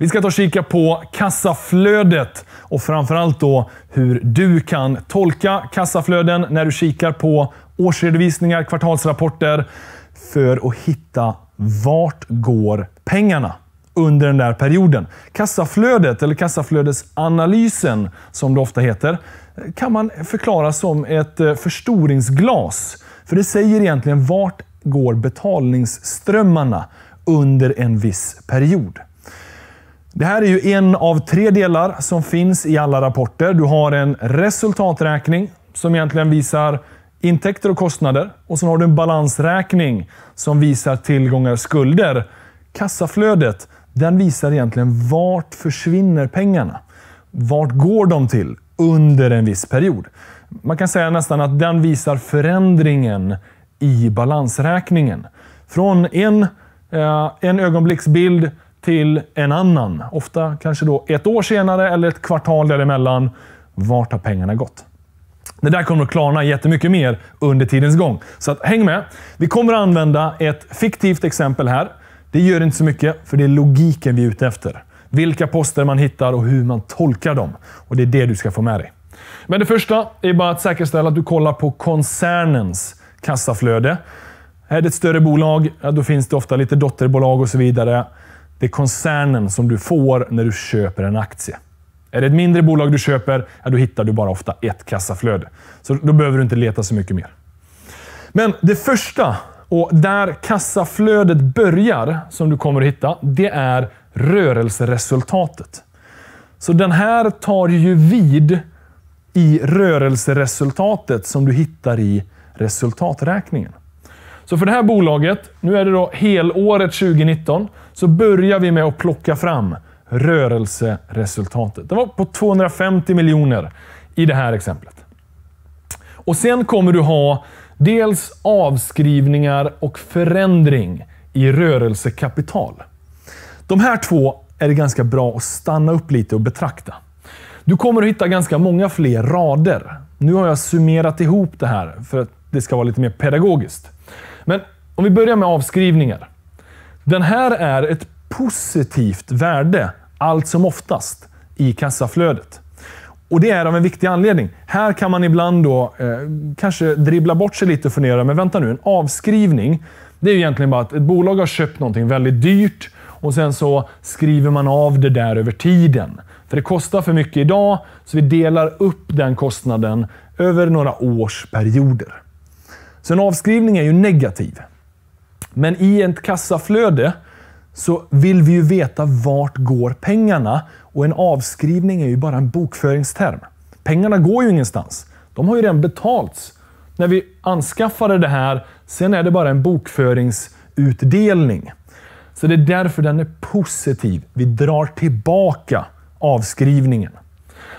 Vi ska ta och kika på kassaflödet och framförallt då hur du kan tolka kassaflöden när du kikar på årsredovisningar, kvartalsrapporter för att hitta vart går pengarna under den där perioden. Kassaflödet, eller kassaflödesanalysen som det ofta heter, kan man förklara som ett eh, förstoringsglas. För det säger egentligen vart går betalningsströmmarna under en viss period. Det här är ju en av tre delar som finns i alla rapporter. Du har en resultaträkning som egentligen visar intäkter och kostnader. Och sen har du en balansräkning som visar tillgångar och skulder. Kassaflödet, den visar egentligen vart försvinner pengarna? Vart går de till under en viss period? Man kan säga nästan att den visar förändringen i balansräkningen. Från en, eh, en ögonblicksbild till en annan. Ofta kanske då ett år senare eller ett kvartal däremellan. Vart har pengarna gått? Det där kommer att klarna jättemycket mer under tidens gång. Så att, häng med! Vi kommer att använda ett fiktivt exempel här. Det gör inte så mycket, för det är logiken vi är ute efter. Vilka poster man hittar och hur man tolkar dem. Och Det är det du ska få med dig. Men det första är bara att säkerställa att du kollar på koncernens kassaflöde. Är det ett större bolag, då finns det ofta lite dotterbolag och så vidare. Det är koncernen som du får när du köper en aktie. Är det ett mindre bolag du köper, ja, då hittar du bara ofta ett kassaflöde. Så då behöver du inte leta så mycket mer. Men det första, och där kassaflödet börjar, som du kommer att hitta, det är rörelseresultatet. Så den här tar ju vid i rörelseresultatet som du hittar i resultaträkningen. Så för det här bolaget, nu är det då helåret 2019, så börjar vi med att plocka fram rörelseresultatet. Det var på 250 miljoner i det här exemplet. Och Sen kommer du ha dels avskrivningar och förändring i rörelsekapital. De här två är det ganska bra att stanna upp lite och betrakta. Du kommer att hitta ganska många fler rader. Nu har jag summerat ihop det här för att det ska vara lite mer pedagogiskt. Men om vi börjar med avskrivningar. Den här är ett positivt värde allt som oftast i kassaflödet. Och det är av en viktig anledning. Här kan man ibland då eh, kanske dribbla bort sig lite och fundera, men vänta nu, en avskrivning. Det är ju egentligen bara att ett bolag har köpt någonting väldigt dyrt och sen så skriver man av det där över tiden. För det kostar för mycket idag, så vi delar upp den kostnaden över några års perioder. Så en avskrivning är ju negativ. Men i ett kassaflöde så vill vi ju veta vart går pengarna och en avskrivning är ju bara en bokföringsterm. Pengarna går ju ingenstans. De har ju redan betalts. När vi anskaffade det här, sen är det bara en bokföringsutdelning. Så det är därför den är positiv. Vi drar tillbaka avskrivningen.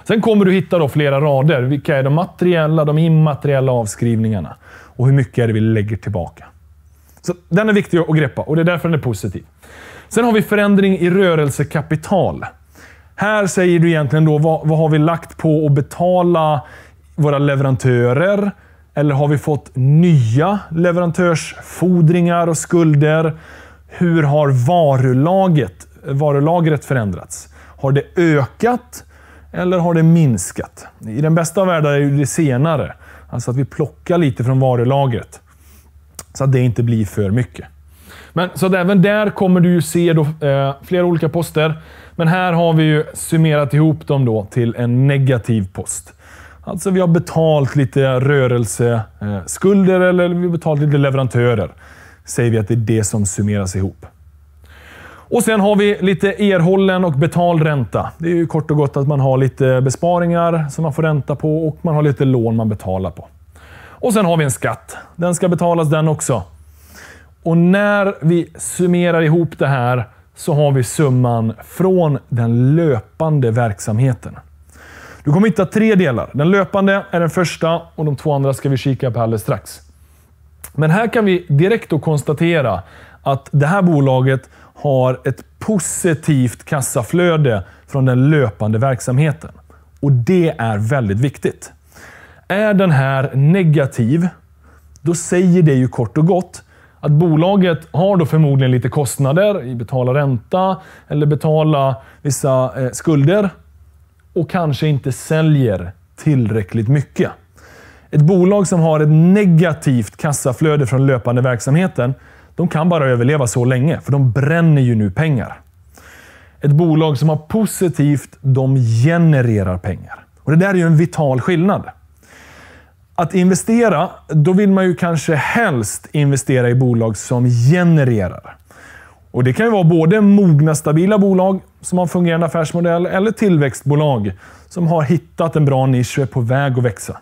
Sen kommer du hitta då flera rader. Vilka är de materiella, de immateriella avskrivningarna? Och hur mycket är det vi lägger tillbaka? Så Den är viktig att greppa och det är därför den är positiv. Sen har vi förändring i rörelsekapital. Här säger du egentligen då, vad, vad har vi lagt på att betala våra leverantörer? Eller har vi fått nya leverantörsfordringar och skulder? Hur har varulagret, varulagret förändrats? Har det ökat eller har det minskat? I den bästa av världar är det senare. Alltså att vi plockar lite från varulagret. Så att det inte blir för mycket. Men, så att även där kommer du ju se då, eh, flera olika poster. Men här har vi ju summerat ihop dem då till en negativ post. Alltså vi har betalt lite rörelseskulder eh, eller vi har betalt lite leverantörer. Säger vi att det är det som summeras ihop. Och sen har vi lite erhållen och betald ränta. Det är ju kort och gott att man har lite besparingar som man får ränta på och man har lite lån man betalar på. Och sen har vi en skatt. Den ska betalas den också. Och när vi summerar ihop det här så har vi summan från den löpande verksamheten. Du kommer hitta tre delar. Den löpande är den första och de två andra ska vi kika på alldeles strax. Men här kan vi direkt då konstatera att det här bolaget har ett positivt kassaflöde från den löpande verksamheten. Och det är väldigt viktigt. Är den här negativ, då säger det ju kort och gott att bolaget har då förmodligen lite kostnader, i betala ränta eller betala vissa eh, skulder och kanske inte säljer tillräckligt mycket. Ett bolag som har ett negativt kassaflöde från löpande verksamheten, de kan bara överleva så länge, för de bränner ju nu pengar. Ett bolag som har positivt, de genererar pengar. Och Det där är ju en vital skillnad. Att investera, då vill man ju kanske helst investera i bolag som genererar. Och Det kan ju vara både mogna, stabila bolag som har en fungerande affärsmodell eller tillväxtbolag som har hittat en bra nisch och är på väg att växa.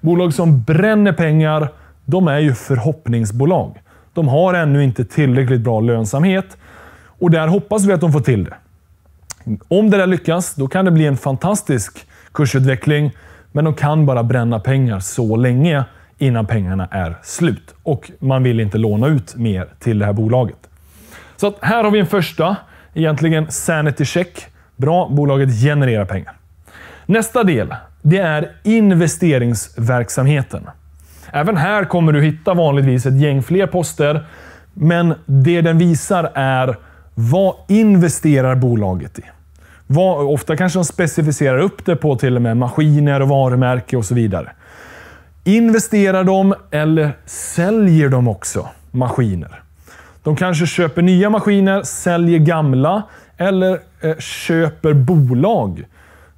Bolag som bränner pengar, de är ju förhoppningsbolag. De har ännu inte tillräckligt bra lönsamhet och där hoppas vi att de får till det. Om det där lyckas, då kan det bli en fantastisk kursutveckling men de kan bara bränna pengar så länge innan pengarna är slut och man vill inte låna ut mer till det här bolaget. Så här har vi en första, egentligen sanity check. Bra, bolaget genererar pengar. Nästa del, det är investeringsverksamheten. Även här kommer du hitta vanligtvis ett gäng fler poster, men det den visar är vad investerar bolaget i? ofta kanske de specificerar upp det på till och med maskiner och varumärke och så vidare. Investerar de eller säljer de också maskiner? De kanske köper nya maskiner, säljer gamla eller eh, köper bolag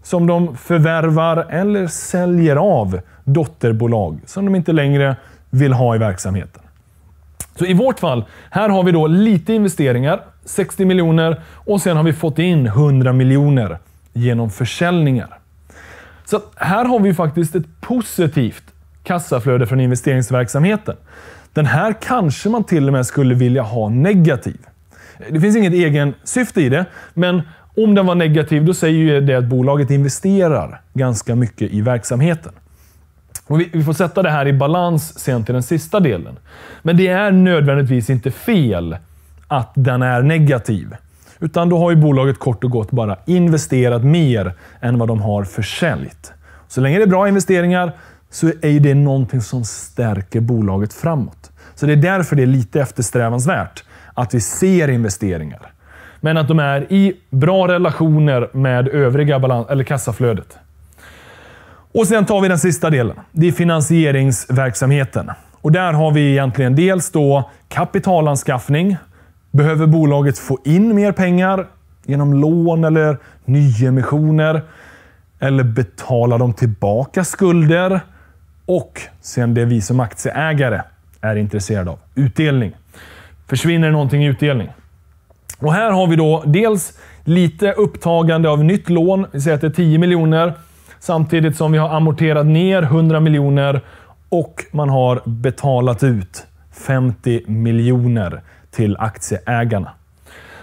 som de förvärvar eller säljer av dotterbolag som de inte längre vill ha i verksamheten. Så i vårt fall, här har vi då lite investeringar 60 miljoner och sen har vi fått in 100 miljoner genom försäljningar. Så här har vi faktiskt ett positivt kassaflöde från investeringsverksamheten. Den här kanske man till och med skulle vilja ha negativ. Det finns inget egen syfte i det, men om den var negativ, då säger ju det att bolaget investerar ganska mycket i verksamheten. Och vi, får sätta det här i balans sen till den sista delen. Men det är nödvändigtvis inte fel att den är negativ. Utan då har ju bolaget kort och gott bara investerat mer än vad de har försäljt. Så länge det är bra investeringar så är det någonting som stärker bolaget framåt. Så det är därför det är lite eftersträvansvärt att vi ser investeringar. Men att de är i bra relationer med övriga balans eller kassaflödet. Och sen tar vi den sista delen. Det är finansieringsverksamheten. Och där har vi egentligen dels då kapitalanskaffning Behöver bolaget få in mer pengar genom lån eller nyemissioner? Eller betalar de tillbaka skulder? Och sen det vi som aktieägare är intresserade av, utdelning. Försvinner någonting i utdelning? Och här har vi då dels lite upptagande av nytt lån. Vi säger att det är 10 miljoner samtidigt som vi har amorterat ner 100 miljoner och man har betalat ut 50 miljoner till aktieägarna.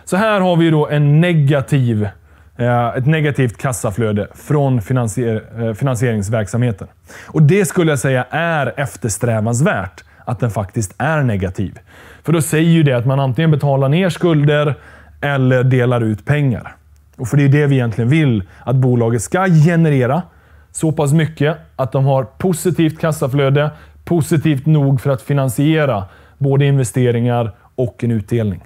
Så här har vi då en negativ, eh, ett negativt kassaflöde från finansier, eh, finansieringsverksamheten. Och Det skulle jag säga är eftersträvansvärt, att den faktiskt är negativ. För då säger ju det att man antingen betalar ner skulder eller delar ut pengar. Och För det är det vi egentligen vill, att bolaget ska generera så pass mycket att de har positivt kassaflöde, positivt nog för att finansiera både investeringar och en utdelning.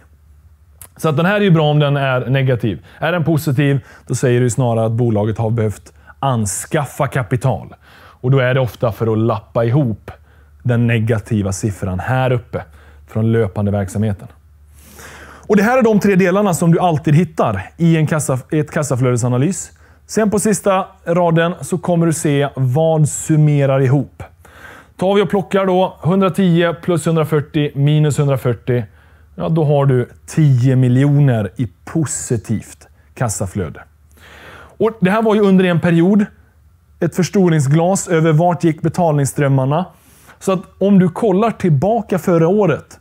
Så att den här är ju bra om den är negativ. Är den positiv, då säger du snarare att bolaget har behövt anskaffa kapital. Och då är det ofta för att lappa ihop den negativa siffran här uppe från löpande verksamheten. Och Det här är de tre delarna som du alltid hittar i en kassa, ett kassaflödesanalys. Sen på sista raden så kommer du se vad summerar ihop. Tar vi och plockar då 110 plus 140 minus 140 ja, då har du 10 miljoner i positivt kassaflöde. Och det här var ju under en period. Ett förstoringsglas över vart gick betalningsströmmarna. Så att om du kollar tillbaka förra året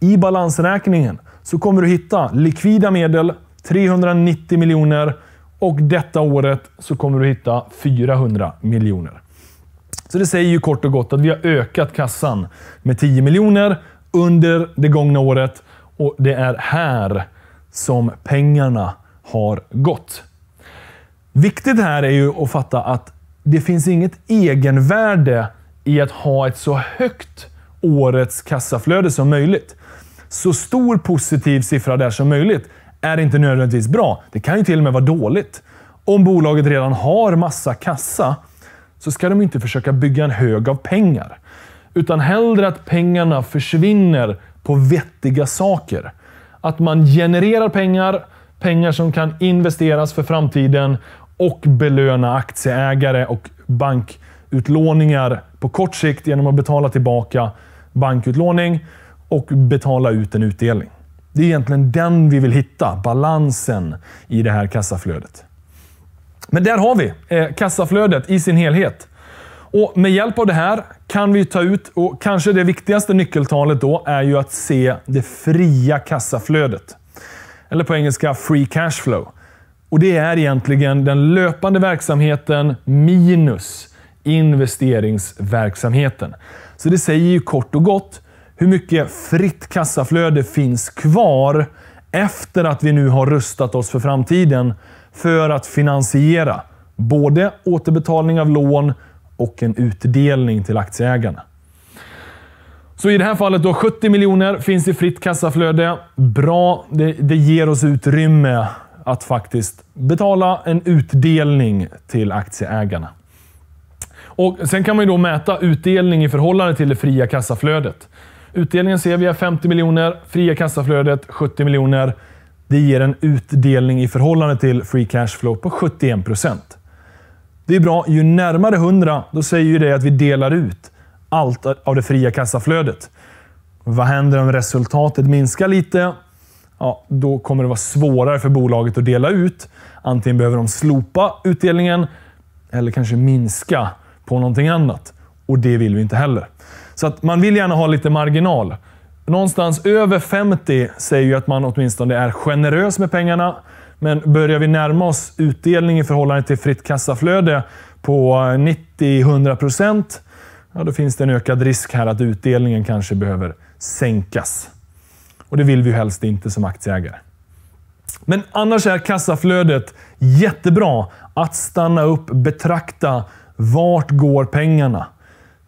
i balansräkningen så kommer du hitta likvida medel, 390 miljoner och detta året så kommer du hitta 400 miljoner. Så det säger ju kort och gott att vi har ökat kassan med 10 miljoner under det gångna året och det är här som pengarna har gått. Viktigt här är ju att fatta att det finns inget egenvärde i att ha ett så högt årets kassaflöde som möjligt. Så stor positiv siffra där som möjligt är inte nödvändigtvis bra. Det kan ju till och med vara dåligt. Om bolaget redan har massa kassa så ska de inte försöka bygga en hög av pengar. Utan hellre att pengarna försvinner på vettiga saker. Att man genererar pengar, pengar som kan investeras för framtiden och belöna aktieägare och bankutlåningar på kort sikt genom att betala tillbaka bankutlåning och betala ut en utdelning. Det är egentligen den vi vill hitta, balansen i det här kassaflödet. Men där har vi eh, kassaflödet i sin helhet. Och Med hjälp av det här kan vi ta ut, och kanske det viktigaste nyckeltalet då, är ju att se det fria kassaflödet. Eller på engelska free cash flow. Och Det är egentligen den löpande verksamheten minus investeringsverksamheten. Så det säger ju kort och gott hur mycket fritt kassaflöde finns kvar efter att vi nu har rustat oss för framtiden för att finansiera både återbetalning av lån och en utdelning till aktieägarna. Så i det här fallet då 70 miljoner finns i fritt kassaflöde. Bra, det, det ger oss utrymme att faktiskt betala en utdelning till aktieägarna. Och Sen kan man ju då mäta utdelning i förhållande till det fria kassaflödet. Utdelningen ser vi är 50 miljoner, fria kassaflödet 70 miljoner. Det ger en utdelning i förhållande till free cash flow på 71 procent. Det är bra. Ju närmare 100, då säger ju det att vi delar ut allt av det fria kassaflödet. Vad händer om resultatet minskar lite? Ja, då kommer det vara svårare för bolaget att dela ut. Antingen behöver de slopa utdelningen eller kanske minska på någonting annat. Och det vill vi inte heller. Så att man vill gärna ha lite marginal. Någonstans över 50 säger ju att man åtminstone är generös med pengarna men börjar vi närma oss utdelning i förhållande till fritt kassaflöde på 90-100 procent, ja, då finns det en ökad risk här att utdelningen kanske behöver sänkas. Och det vill vi ju helst inte som aktieägare. Men annars är kassaflödet jättebra att stanna upp, betrakta vart går pengarna?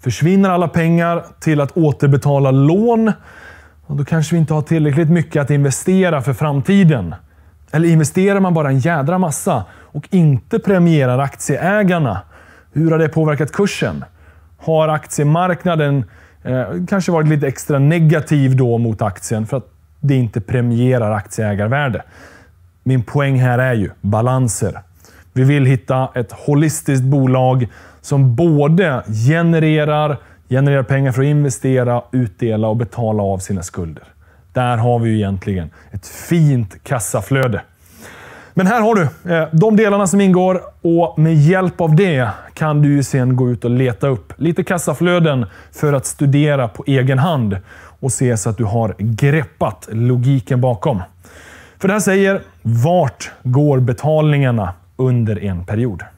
Försvinner alla pengar till att återbetala lån? då kanske vi inte har tillräckligt mycket att investera för framtiden. Eller investerar man bara en jädra massa och inte premierar aktieägarna? Hur har det påverkat kursen? Har aktiemarknaden eh, kanske varit lite extra negativ då mot aktien för att det inte premierar aktieägarvärde? Min poäng här är ju balanser. Vi vill hitta ett holistiskt bolag som både genererar, genererar pengar för att investera, utdela och betala av sina skulder. Där har vi ju egentligen ett fint kassaflöde. Men här har du eh, de delarna som ingår och med hjälp av det kan du ju sen gå ut och leta upp lite kassaflöden för att studera på egen hand och se så att du har greppat logiken bakom. För det här säger vart går betalningarna under en period?